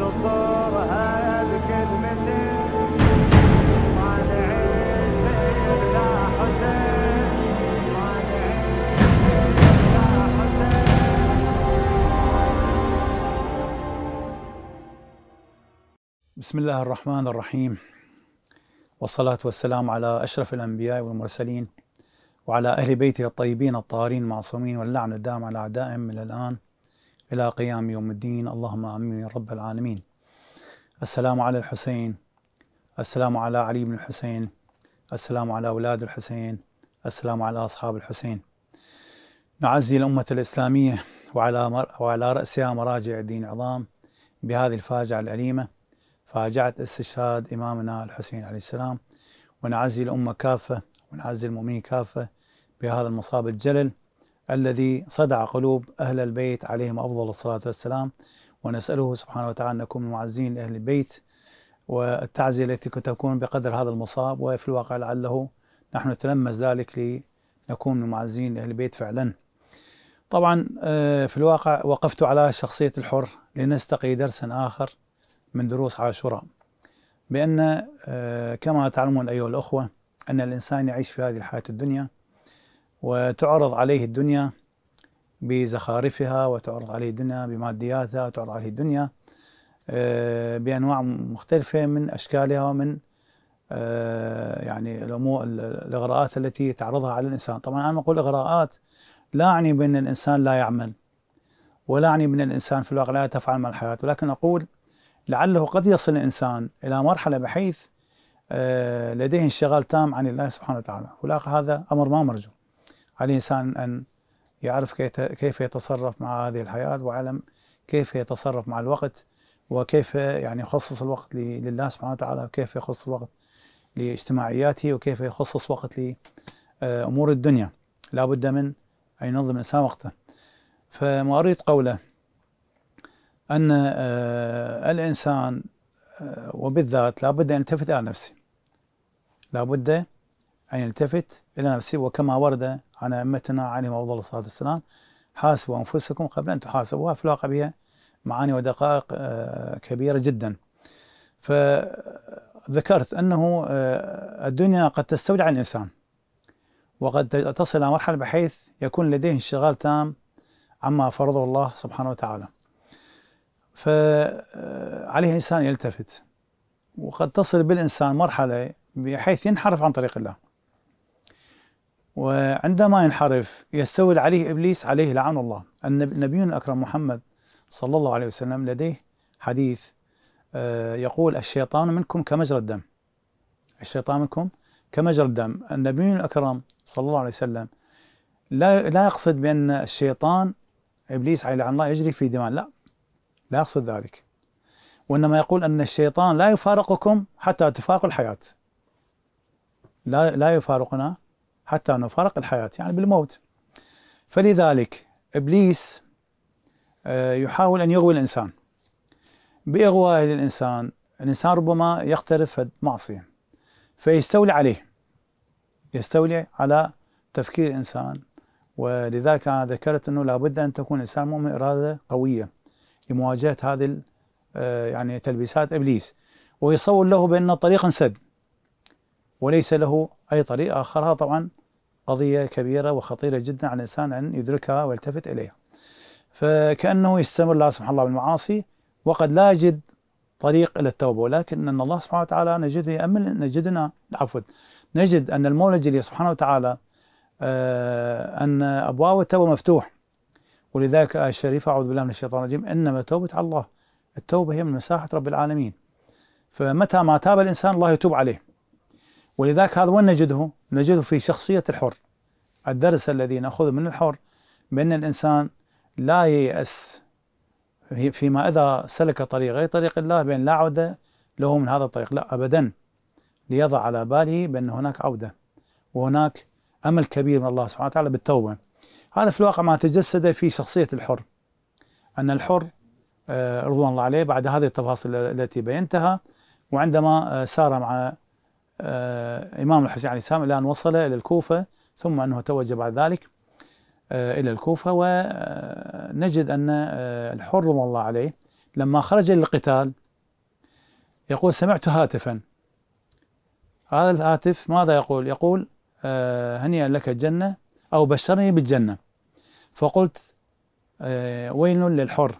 بسم الله الرحمن الرحيم والصلاة والسلام على أشرف الأنبياء والمرسلين وعلى أهل بيته الطيبين الطاهرين المعصومين واللعن الدائم على أعدائهم من الآن إلى قيام يوم الدين اللهم آمين رب العالمين السلام على الحسين السلام على علي بن الحسين السلام على أولاد الحسين السلام على أصحاب الحسين نعزي الأمة الإسلامية وعلى, مر... وعلى رأسها مراجع الدين عظام بهذه الفاجعة الأليمة فاجعة استشهاد إمامنا الحسين عليه السلام ونعزي الأمة كافة ونعزي المؤمنين كافة بهذا المصاب الجلل الذي صدع قلوب أهل البيت عليهم أفضل الصلاة والسلام ونسأله سبحانه وتعالى أن نكون معزين لأهل البيت والتعزية التي تكون بقدر هذا المصاب وفي الواقع لعله نحن نتلمس ذلك لنكون معزين لأهل البيت فعلا طبعا آه، في الواقع وقفت على شخصية الحر لنستقي درسا آخر من دروس عاشوراء بأن آه، كما تعلمون أيها الأخوة أن الإنسان يعيش في هذه الحياة الدنيا وتعرض عليه الدنيا بزخارفها وتعرض عليه الدنيا بمادياتها وتعرض عليه الدنيا آه، بانواع مختلفه من اشكالها ومن آه، يعني الامور الاغراءات التي تعرضها على الانسان، طبعا انا اقول اغراءات لا اعني بان الانسان لا يعمل ولا اعني بان الانسان في الواقع لا يتفاعل مع الحياه ولكن اقول لعله قد يصل الانسان الى مرحله بحيث آه، لديه انشغال تام عن الله سبحانه وتعالى، ولا هذا امر ما مرجو. على الإنسان أن يعرف كيف يتصرف مع هذه الحياة ويعلم كيف يتصرف مع الوقت وكيف يعني يخصص الوقت لله سبحانه وتعالى وكيف يخصص الوقت لاجتماعياته وكيف يخصص وقت لأمور الدنيا لا بد من أن ينظم الإنسان وقته فما أريد قوله أن آه، الإنسان آه، وبالذات لا بد أن يلتفت إلى نفسه لا بد أن يلتفت إلى نفسه وكما ورد عن أئمتنا عليهم أفضل الصلاة والسلام حاسبوا أنفسكم قبل أن تحاسبوا الواقع بها معاني ودقائق آه، كبيرة جدا فذكرت أنه آه، الدنيا قد على الإنسان وقد تصل إلى مرحلة بحيث يكون لديه انشغال تام عما فرضه الله سبحانه وتعالى فعليه آه، الإنسان يلتفت وقد تصل بالإنسان مرحلة بحيث ينحرف عن طريق الله وعندما ينحرف يستول عليه ابليس عليه لعن الله النبي الاكرم محمد صلى الله عليه وسلم لديه حديث آه، يقول الشيطان منكم كمجرى الدم الشيطان منكم كمجرى الدم النبي الاكرم صلى الله عليه وسلم لا لا يقصد بان الشيطان ابليس عليه لعن الله يجري في دماء لا لا يقصد ذلك وانما يقول ان الشيطان لا يفارقكم حتى تفارق الحياه لا لا يفارقنا حتى انه فارق الحياة يعني بالموت فلذلك إبليس آه، يحاول أن يغوي الإنسان بإغوائه للإنسان الإنسان ربما يقترف معصية فيستولي عليه يستولي على تفكير الإنسان ولذلك أنا ذكرت أنه لابد أن تكون الإنسان مؤمن إرادة قوية لمواجهة هذه آه، يعني تلبيسات إبليس ويصور له بأن الطريق انسد وليس له أي طريق آخر طبعا قضية كبيرة وخطيرة جدا على الإنسان أن يدركها ويلتفت إليها فكأنه يستمر لا سبحان الله بالمعاصي وقد لا يجد طريق إلى التوبة ولكن أن الله سبحانه وتعالى نجد يأمل نجدنا عفوا نجد أن المولى الجليل سبحانه وتعالى آه، أن أبواب التوبة مفتوح ولذلك الآية الشريفة أعوذ بالله من الشيطان الرجيم إنما توبة على الله التوبة هي من مساحة رب العالمين فمتى ما تاب الإنسان الله يتوب عليه ولذلك هذا وين نجده؟ نجده في شخصية الحر الدرس الذي نأخذه من الحر بأن الإنسان لا ييأس فيما إذا سلك طريق غير طريق الله بأن لا عودة له من هذا الطريق لا أبدا ليضع على باله بأن هناك عودة وهناك أمل كبير من الله سبحانه وتعالى بالتوبة هذا في الواقع ما تجسد في شخصية الحر أن الحر آه، رضوان الله عليه بعد هذه التفاصيل التي بينتها وعندما آه، سار مع آه، إمام الحسين عليه السلام الآن وصل إلى الكوفة ثم أنه توج بعد ذلك آه، إلى الكوفة ونجد أن آه، الحر رضي الله عليه لما خرج للقتال يقول سمعت هاتفا هذا الهاتف ماذا يقول يقول هنيئا لك الجنة أو بشرني بالجنة فقلت ويل للحر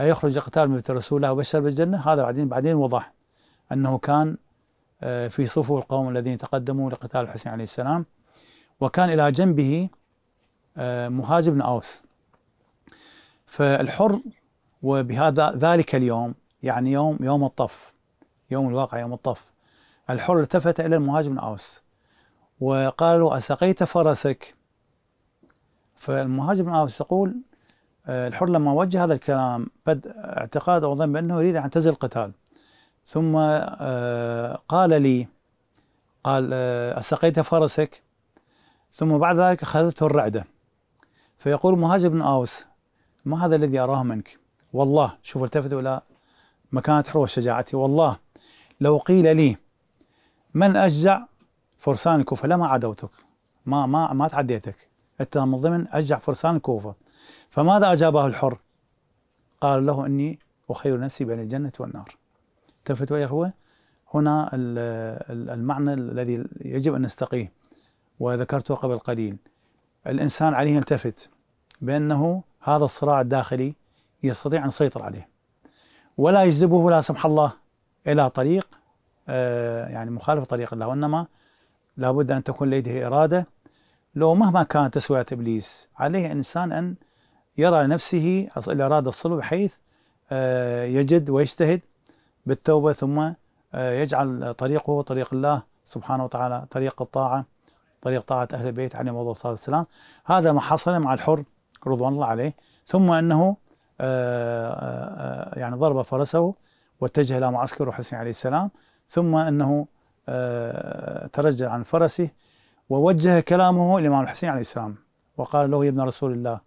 أيخرج من بيت رسول الله وبشر بالجنة هذا بعدين بعدين وضح أنه كان آه، في صفو القوم الذين تقدموا لقتال الحسين عليه السلام وكان إلى جنبه آه، مهاجر بن أوس فالحر وبهذا ذلك اليوم يعني يوم يوم الطف يوم الواقع يوم الطف الحر التفت إلى المهاجر بن أوس وقال له أسقيت فرسك فالمهاجر بن أوس يقول آه، الحر لما وجه هذا الكلام بد اعتقاد أو ظن بأنه يريد أن تزل القتال ثم آه، قال لي قال آه، أسقيت فرسك ثم بعد ذلك أخذته الرعدة فيقول مهاجر بن أوس ما هذا الذي أراه منك والله شوف التفتوا إلى مكانة حروة شجاعتي والله لو قيل لي من أشجع فرسان الكوفة لما عدوتك ما ما ما تعديتك أنت من ضمن أشجع فرسان الكوفة فماذا أجابه الحر قال له إني أخير نفسي بين الجنة والنار التفتوا يا اخوه هنا المعنى الذي يجب ان نستقيه وذكرته قبل قليل الانسان عليه يلتفت بانه هذا الصراع الداخلي يستطيع ان يسيطر عليه ولا يجذبه لا سمح الله الى طريق آه، يعني مخالف طريق الله وانما لابد ان تكون لديه اراده لو مهما كانت تسويه ابليس عليه الانسان ان يرى نفسه الاراده الصلب بحيث آه، يجد ويجتهد بالتوبة ثم آه، يجعل طريقه طريق الله سبحانه وتعالى طريق الطاعة طريق طاعة أهل البيت عليهم الصلاة والسلام هذا ما حصل مع الحر رضوان الله عليه ثم أنه آه، آه، يعني ضرب فرسه واتجه إلى معسكر حسين عليه السلام ثم أنه ترجل عن فرسه ووجه كلامه الإمام الحسين عليه السلام وقال له يا ابن رسول الله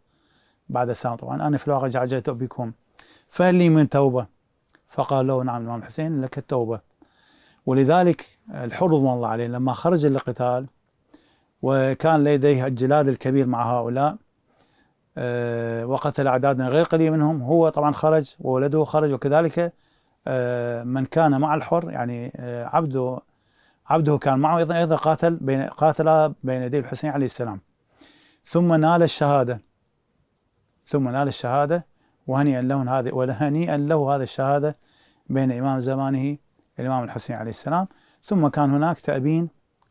بعد السلام طبعا أنا في الواقع جعجلت بكم فهل لي من توبة فقال له نعم الإمام الحسين لك التوبة ولذلك الحر رضوان الله عليه لما خرج للقتال وكان لديه الجلاد الكبير مع هؤلاء آه، وقتل أعدادا غير قليل منهم هو طبعا خرج وولده خرج وكذلك آه، من كان مع الحر يعني آه، عبده عبده كان معه ايضا ايضا قاتل بين قاتل بين يدي الحسين عليه السلام ثم نال الشهاده ثم نال الشهاده وهنيئا له هذه وهنيئا له هذه الشهاده بين امام زمانه الامام الحسين عليه السلام ثم كان هناك تأبين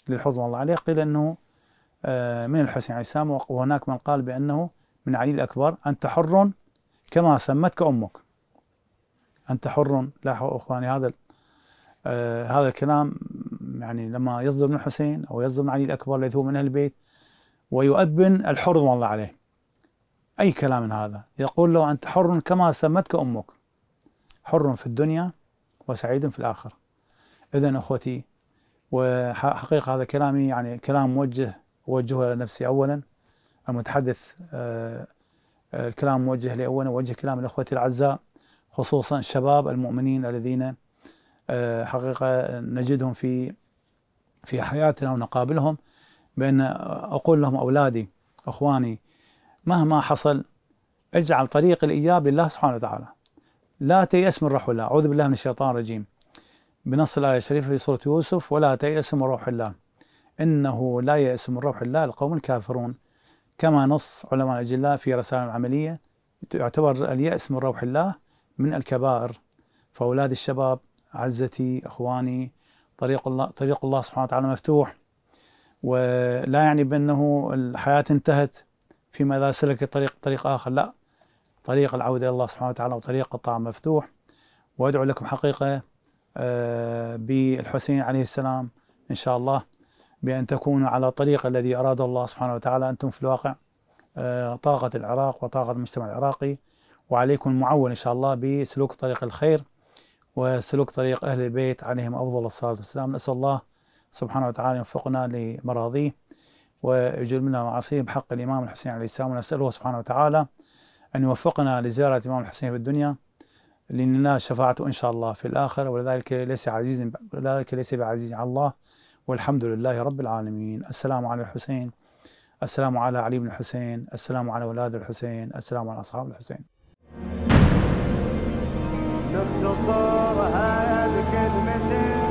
للحضور الله عليه قيل انه آه، من الحسين عليه السلام وهناك من قال بانه من علي الاكبر انت حر كما سمتك امك انت حر لاحظوا اخواني هذا آه، هذا الكلام يعني لما يصدر من الحسين او يصدر من علي الاكبر الذي هو من اهل البيت ويؤبن الحر والله عليه أي كلام من هذا يقول له أنت حر كما سمتك أمك حر في الدنيا وسعيد في الآخر إذا أخوتي وحقيقة هذا كلامي يعني كلام موجه أوجهه لنفسي أولا المتحدث آه، الكلام موجه لي أولا وجه كلام لأخوتي الأعزاء خصوصا الشباب المؤمنين الذين آه، حقيقة نجدهم في في حياتنا ونقابلهم بأن أقول لهم أولادي أخواني مهما حصل اجعل طريق الإياب لله سبحانه وتعالى لا تيأس من روح الله أعوذ بالله من الشيطان الرجيم بنص الآية الشريفة في سورة يوسف ولا تيأس من روح الله إنه لا يأس من روح الله القوم الكافرون كما نص علماء الأجلاء في رسائل العملية يعتبر اليأس من روح الله من الكبائر فأولاد الشباب عزتي إخواني طريق الله طريق الله سبحانه وتعالى مفتوح ولا يعني بأنه الحياة انتهت فيما إذا سلك طريق طريق آخر لا طريق العودة إلى الله سبحانه وتعالى وطريق الطاعه مفتوح وأدعو لكم حقيقة آه، بالحسين عليه السلام إن شاء الله بأن تكونوا على الطريق الذي أراد الله سبحانه وتعالى أنتم في الواقع آه، طاقة العراق وطاقة المجتمع العراقي وعليكم معول إن شاء الله بسلوك طريق الخير وسلوك طريق أهل البيت عليهم أفضل الصلاة والسلام نسأل الله سبحانه وتعالى يوفقنا لمراضيه ويجل منا معاصيهم حق الإمام الحسين عليه السلام ونسأله سبحانه وتعالى أن يوفقنا لزيارة الإمام الحسين في الدنيا لأننا شفاعته إن شاء الله في الآخرة ولذلك ليس عزيز ولذلك ليس بعزيز على الله والحمد لله رب العالمين السلام على الحسين السلام على علي بن الحسين السلام على أولاد الحسين السلام على أصحاب الحسين شفت الصور هاي